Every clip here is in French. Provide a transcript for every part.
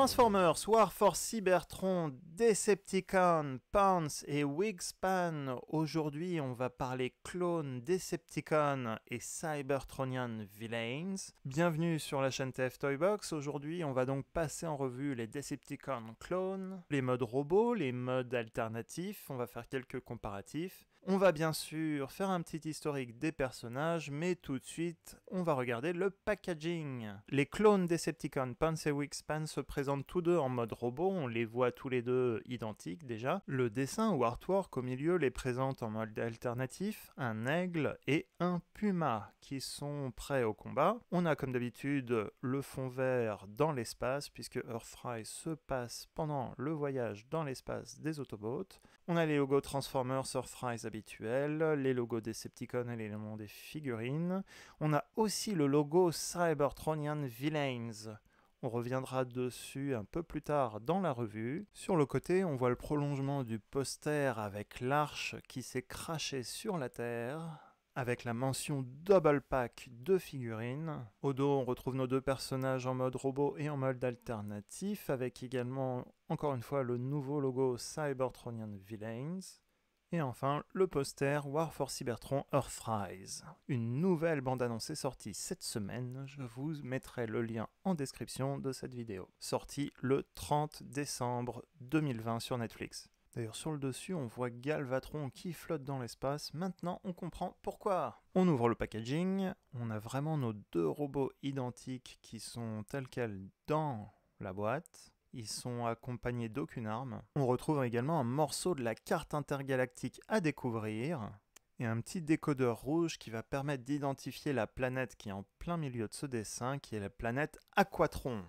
Transformers, War Cybertron, Decepticon, Pounce et Wigspan. Aujourd'hui, on va parler clones, Decepticon et Cybertronian Villains. Bienvenue sur la chaîne TF Toybox. Aujourd'hui, on va donc passer en revue les Decepticon clones, les modes robots, les modes alternatifs. On va faire quelques comparatifs. On va bien sûr faire un petit historique des personnages, mais tout de suite, on va regarder le packaging. Les clones Decepticon Pants et Wixpan, se présentent tous deux en mode robot, on les voit tous les deux identiques déjà. Le dessin ou artwork au milieu les présente en mode alternatif, un aigle et un puma qui sont prêts au combat. On a comme d'habitude le fond vert dans l'espace, puisque Earthrise se passe pendant le voyage dans l'espace des Autobots. On a les logos Transformers, Earthrise les logos Decepticon et les des figurines. On a aussi le logo Cybertronian Villains. On reviendra dessus un peu plus tard dans la revue. Sur le côté, on voit le prolongement du poster avec l'arche qui s'est crachée sur la terre avec la mention Double Pack de figurines. Au dos, on retrouve nos deux personnages en mode robot et en mode alternatif, avec également, encore une fois, le nouveau logo Cybertronian Villains. Et enfin, le poster War for Cybertron Earthrise, une nouvelle bande annoncée sortie cette semaine, je vous mettrai le lien en description de cette vidéo, sortie le 30 décembre 2020 sur Netflix. D'ailleurs, sur le dessus, on voit Galvatron qui flotte dans l'espace. Maintenant, on comprend pourquoi. On ouvre le packaging. On a vraiment nos deux robots identiques qui sont tels quels dans la boîte. Ils sont accompagnés d'aucune arme. On retrouve également un morceau de la carte intergalactique à découvrir et un petit décodeur rouge qui va permettre d'identifier la planète qui est en plein milieu de ce dessin, qui est la planète Aquatron.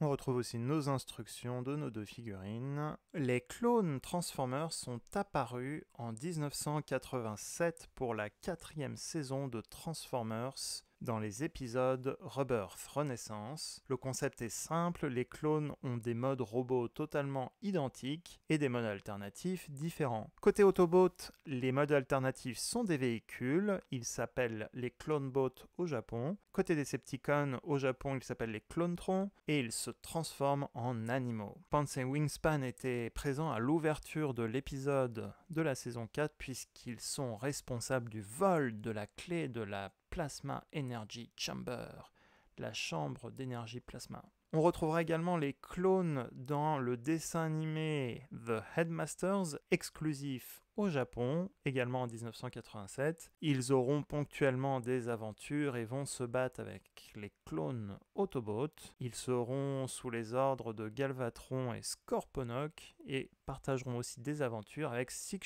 On retrouve aussi nos instructions de nos deux figurines. Les clones Transformers sont apparus en 1987 pour la quatrième saison de Transformers dans les épisodes Rebirth Renaissance. Le concept est simple, les clones ont des modes robots totalement identiques et des modes alternatifs différents. Côté Autobot, les modes alternatifs sont des véhicules, ils s'appellent les Clonebots au Japon. Côté Decepticon, au Japon, ils s'appellent les Clonetrons. et ils se transforment en animaux. Pansy Wingspan était présent à l'ouverture de l'épisode de la saison 4 puisqu'ils sont responsables du vol de la clé de la Plasma Energy Chamber, la chambre d'énergie plasma. On retrouvera également les clones dans le dessin animé The Headmasters, exclusif au Japon, également en 1987. Ils auront ponctuellement des aventures et vont se battre avec les clones Autobots. Ils seront sous les ordres de Galvatron et Scorponok et partageront aussi des aventures avec Six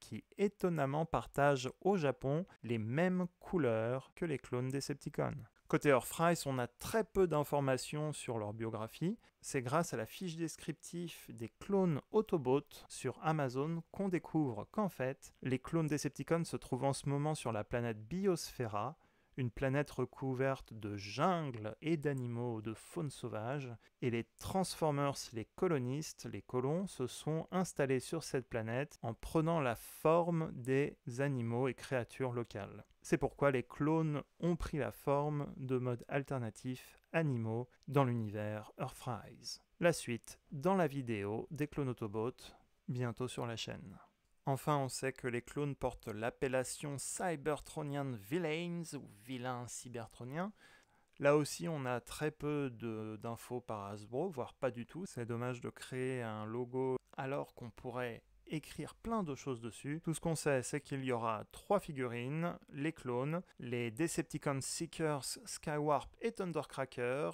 qui étonnamment partage au Japon les mêmes couleurs que les clones Decepticons. Côté Earthrise, on a très peu d'informations sur leur biographie. C'est grâce à la fiche descriptive des clones Autobots sur Amazon qu'on découvre qu'en fait, les clones Decepticons se trouvent en ce moment sur la planète Biosphera, une planète recouverte de jungles et d'animaux de faune sauvage, et les Transformers, les colonistes, les colons, se sont installés sur cette planète en prenant la forme des animaux et créatures locales. C'est pourquoi les clones ont pris la forme de modes alternatifs animaux dans l'univers Earthrise. La suite dans la vidéo des clones Autobots, bientôt sur la chaîne. Enfin, on sait que les clones portent l'appellation Cybertronian Villains ou vilains cybertroniens. Là aussi, on a très peu d'infos par Hasbro, voire pas du tout. C'est dommage de créer un logo alors qu'on pourrait écrire plein de choses dessus. Tout ce qu'on sait, c'est qu'il y aura trois figurines, les clones, les Decepticon Seekers, Skywarp et Thundercracker,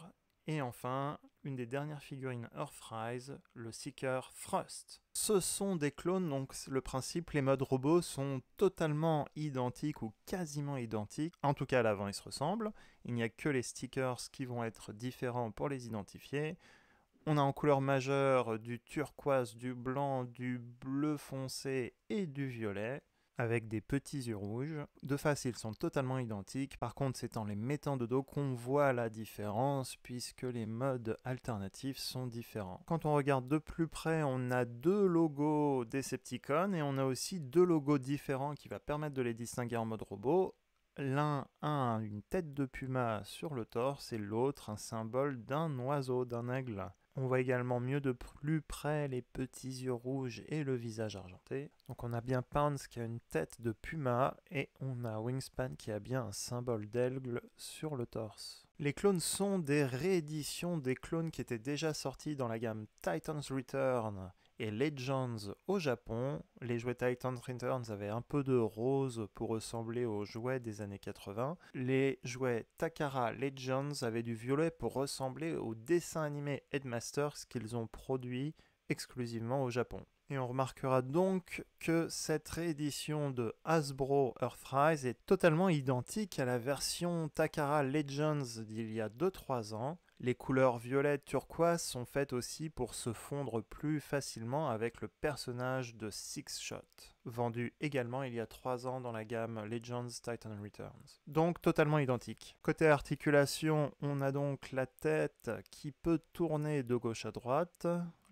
et enfin, une des dernières figurines Earthrise, le Seeker Frost. Ce sont des clones, donc le principe, les modes robots sont totalement identiques ou quasiment identiques. En tout cas, à l'avant, ils se ressemblent. Il n'y a que les stickers qui vont être différents pour les identifier. On a en couleur majeure du turquoise, du blanc, du bleu foncé et du violet, avec des petits yeux rouges. De face, ils sont totalement identiques. Par contre, c'est en les mettant de dos qu'on voit la différence, puisque les modes alternatifs sont différents. Quand on regarde de plus près, on a deux logos Decepticon et on a aussi deux logos différents qui va permettre de les distinguer en mode robot. L'un a une tête de puma sur le torse et l'autre un symbole d'un oiseau, d'un aigle. On voit également mieux de plus près les petits yeux rouges et le visage argenté. Donc on a bien Pounce qui a une tête de puma et on a Wingspan qui a bien un symbole d'aigle sur le torse. Les clones sont des rééditions des clones qui étaient déjà sortis dans la gamme Titan's Return et Legends au Japon. Les jouets Titan Returns avaient un peu de rose pour ressembler aux jouets des années 80. Les jouets Takara Legends avaient du violet pour ressembler au dessin animé Headmasters qu'ils ont produits exclusivement au Japon. Et on remarquera donc que cette réédition de Hasbro Earthrise est totalement identique à la version Takara Legends d'il y a 2-3 ans. Les couleurs violettes turquoise sont faites aussi pour se fondre plus facilement avec le personnage de Six Shot, vendu également il y a 3 ans dans la gamme Legends Titan Returns. Donc totalement identique. Côté articulation, on a donc la tête qui peut tourner de gauche à droite.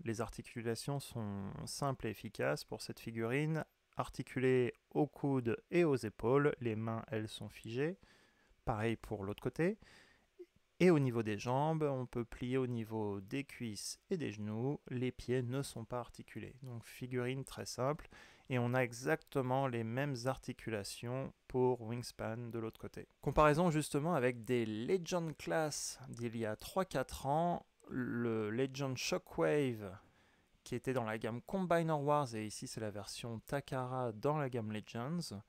Les articulations sont simples et efficaces pour cette figurine, articulées aux coudes et aux épaules, les mains elles sont figées. Pareil pour l'autre côté. Et au niveau des jambes, on peut plier au niveau des cuisses et des genoux. Les pieds ne sont pas articulés. Donc figurine très simple. Et on a exactement les mêmes articulations pour Wingspan de l'autre côté. Comparaison justement avec des Legend Class d'il y a 3-4 ans. Le Legend Shockwave qui était dans la gamme Combiner Wars et ici c'est la version Takara dans la gamme Legends.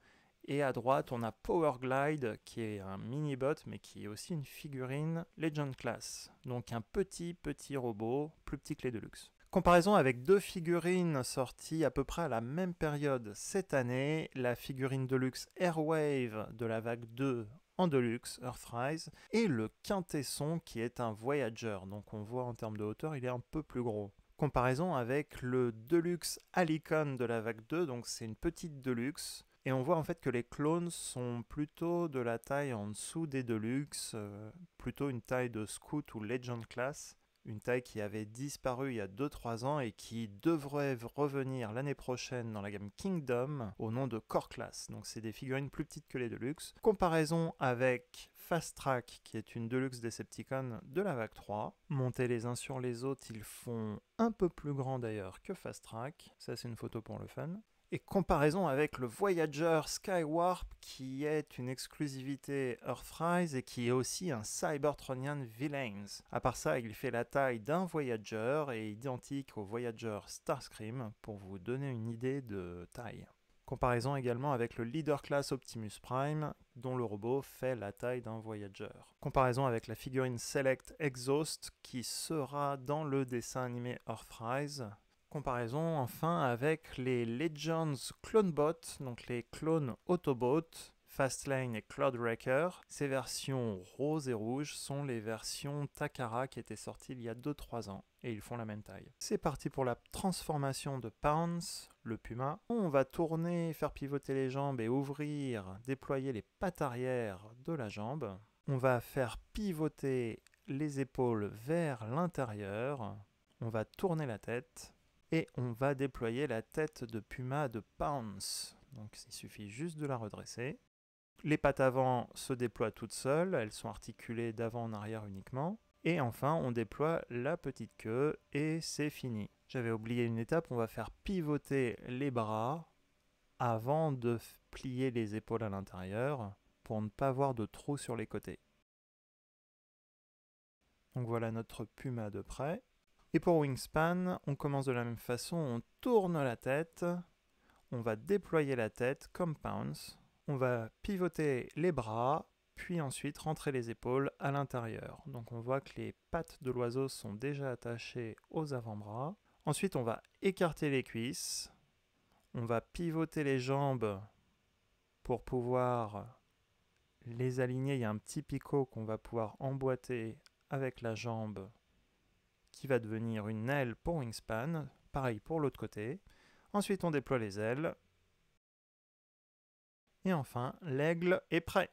Et à droite, on a Power Glide qui est un mini-bot, mais qui est aussi une figurine Legend Class. Donc un petit, petit robot, plus petit que les Deluxe. Comparaison avec deux figurines sorties à peu près à la même période cette année, la figurine Deluxe Airwave de la vague 2 en Deluxe, Earthrise, et le Quintesson qui est un Voyager, donc on voit en termes de hauteur, il est un peu plus gros. Comparaison avec le Deluxe Alicon de la vague 2, donc c'est une petite Deluxe, et on voit en fait que les clones sont plutôt de la taille en dessous des Deluxe, euh, plutôt une taille de Scout ou Legend Class, une taille qui avait disparu il y a 2-3 ans et qui devrait revenir l'année prochaine dans la gamme Kingdom au nom de Core Class. Donc c'est des figurines plus petites que les Deluxe. Comparaison avec Fast Track, qui est une Deluxe Decepticon de la vague 3. Montés les uns sur les autres, ils font un peu plus grand d'ailleurs que Fast Track. Ça c'est une photo pour le fun et comparaison avec le Voyager Skywarp qui est une exclusivité Earthrise et qui est aussi un Cybertronian Villains. À part ça, il fait la taille d'un Voyager et identique au Voyager Starscream pour vous donner une idée de taille. Comparaison également avec le Leader Class Optimus Prime, dont le robot fait la taille d'un Voyager. Comparaison avec la figurine Select Exhaust, qui sera dans le dessin animé Earthrise, comparaison enfin avec les Legends Clonebot, donc les clones Autobots, Fastlane et Cloud Wrecker. Ces versions rose et rouge sont les versions Takara qui étaient sorties il y a 2-3 ans et ils font la même taille. C'est parti pour la transformation de Pounce, le puma. On va tourner, faire pivoter les jambes et ouvrir, déployer les pattes arrière de la jambe. On va faire pivoter les épaules vers l'intérieur. On va tourner la tête. Et on va déployer la tête de puma de Pounce. Donc il suffit juste de la redresser. Les pattes avant se déploient toutes seules, elles sont articulées d'avant en arrière uniquement. Et enfin, on déploie la petite queue et c'est fini. J'avais oublié une étape, on va faire pivoter les bras avant de plier les épaules à l'intérieur pour ne pas avoir de trous sur les côtés. Donc voilà notre puma de près. Et pour Wingspan, on commence de la même façon, on tourne la tête, on va déployer la tête comme Pounce, on va pivoter les bras, puis ensuite rentrer les épaules à l'intérieur. Donc on voit que les pattes de l'oiseau sont déjà attachées aux avant-bras. Ensuite on va écarter les cuisses, on va pivoter les jambes pour pouvoir les aligner. Il y a un petit picot qu'on va pouvoir emboîter avec la jambe va devenir une aile pour Wingspan, pareil pour l'autre côté. Ensuite on déploie les ailes. Et enfin, l'aigle est prêt.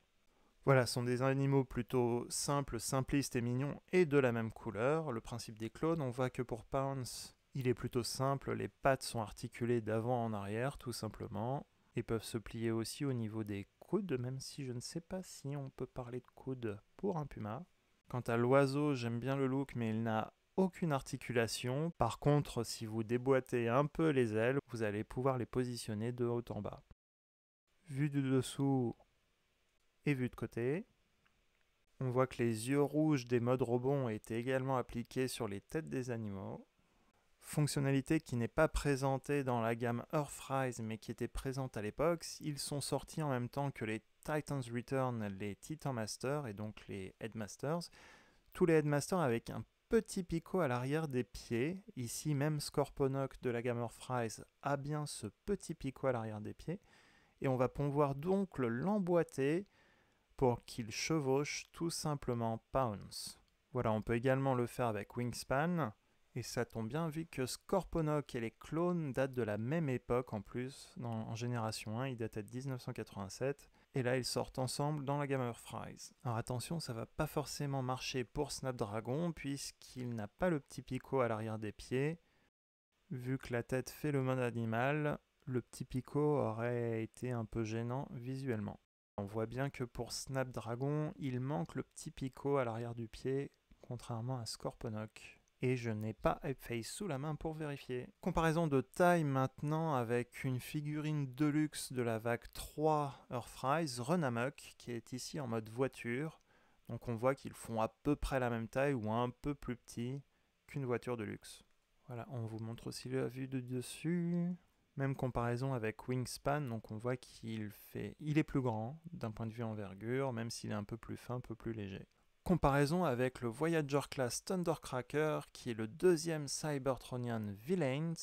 Voilà, ce sont des animaux plutôt simples, simplistes et mignons et de la même couleur. Le principe des clones, on voit que pour Pounce, il est plutôt simple, les pattes sont articulées d'avant en arrière tout simplement et peuvent se plier aussi au niveau des coudes, même si je ne sais pas si on peut parler de coudes pour un puma. Quant à l'oiseau, j'aime bien le look, mais il n'a aucune articulation. Par contre, si vous déboîtez un peu les ailes, vous allez pouvoir les positionner de haut en bas. vue de dessous et vue de côté, on voit que les yeux rouges des modes ont étaient également appliqués sur les têtes des animaux. Fonctionnalité qui n'est pas présentée dans la gamme Earthrise mais qui était présente à l'époque, ils sont sortis en même temps que les Titans Return, les Titan Masters et donc les Headmasters. Tous les Headmasters avec un petit picot à l'arrière des pieds. Ici, même Scorponok de la gamme Fries a bien ce petit picot à l'arrière des pieds. Et on va pouvoir donc l'emboîter pour qu'il chevauche tout simplement Pounce. Voilà, on peut également le faire avec Wingspan. Et ça tombe bien vu que Scorponok et les clones datent de la même époque en plus, en génération 1, ils datent de 1987, et là ils sortent ensemble dans la gamme Earthrise. Fries. Alors attention, ça va pas forcément marcher pour Snapdragon puisqu'il n'a pas le petit picot à l'arrière des pieds. Vu que la tête fait le mode animal, le petit picot aurait été un peu gênant visuellement. On voit bien que pour Snapdragon, il manque le petit picot à l'arrière du pied, contrairement à Scorponok et je n'ai pas face sous la main pour vérifier. Comparaison de taille maintenant avec une figurine de luxe de la vague 3 Earthrise, Runamuck, qui est ici en mode voiture. Donc on voit qu'ils font à peu près la même taille ou un peu plus petit qu'une voiture de luxe. Voilà, on vous montre aussi la vue de dessus. Même comparaison avec Wingspan, donc on voit qu'il fait, il est plus grand d'un point de vue envergure, même s'il est un peu plus fin, un peu plus léger comparaison avec le Voyager class Thundercracker qui est le deuxième Cybertronian Villains.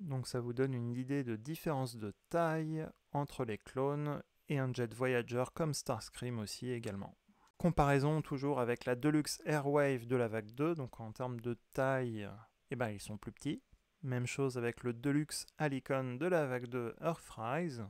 Donc ça vous donne une idée de différence de taille entre les clones et un jet Voyager comme Starscream aussi également. Comparaison toujours avec la Deluxe Airwave de la vague 2, donc en termes de taille, eh ben ils sont plus petits. Même chose avec le Deluxe Alicon de la vague 2 Earthrise.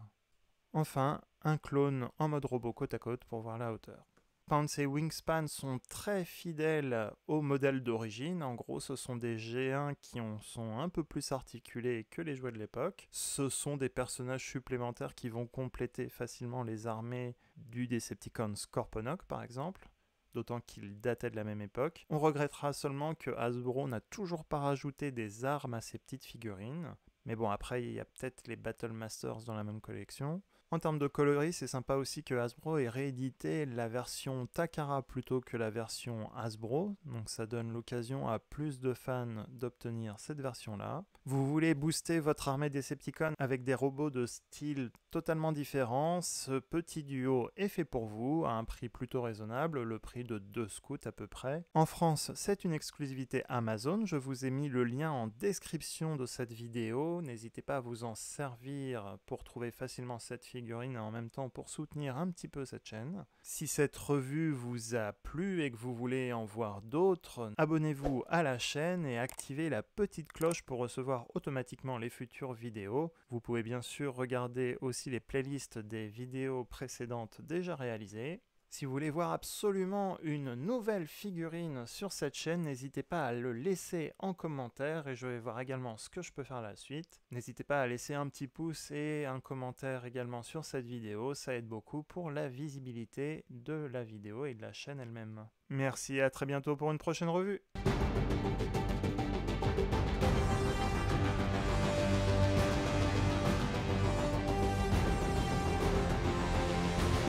Enfin, un clone en mode robot côte à côte pour voir la hauteur. Pounce et Wingspan sont très fidèles au modèle d'origine. En gros, ce sont des G1 qui ont, sont un peu plus articulés que les jouets de l'époque. Ce sont des personnages supplémentaires qui vont compléter facilement les armées du Decepticon Scorponok, par exemple d'autant qu'ils datait de la même époque. On regrettera seulement que Hasbro n'a toujours pas rajouté des armes à ses petites figurines, mais bon, après, il y a peut-être les Battle Masters dans la même collection. En termes de coloris, c'est sympa aussi que Hasbro ait réédité la version Takara plutôt que la version Hasbro. Donc ça donne l'occasion à plus de fans d'obtenir cette version-là. Vous voulez booster votre armée Decepticon avec des robots de style totalement différent. Ce petit duo est fait pour vous à un prix plutôt raisonnable, le prix de 2 scouts à peu près. En France, c'est une exclusivité Amazon. Je vous ai mis le lien en description de cette vidéo N'hésitez pas à vous en servir pour trouver facilement cette figurine et en même temps pour soutenir un petit peu cette chaîne. Si cette revue vous a plu et que vous voulez en voir d'autres, abonnez-vous à la chaîne et activez la petite cloche pour recevoir automatiquement les futures vidéos. Vous pouvez bien sûr regarder aussi les playlists des vidéos précédentes déjà réalisées. Si vous voulez voir absolument une nouvelle figurine sur cette chaîne, n'hésitez pas à le laisser en commentaire et je vais voir également ce que je peux faire la suite. N'hésitez pas à laisser un petit pouce et un commentaire également sur cette vidéo, ça aide beaucoup pour la visibilité de la vidéo et de la chaîne elle-même. Merci et à très bientôt pour une prochaine revue.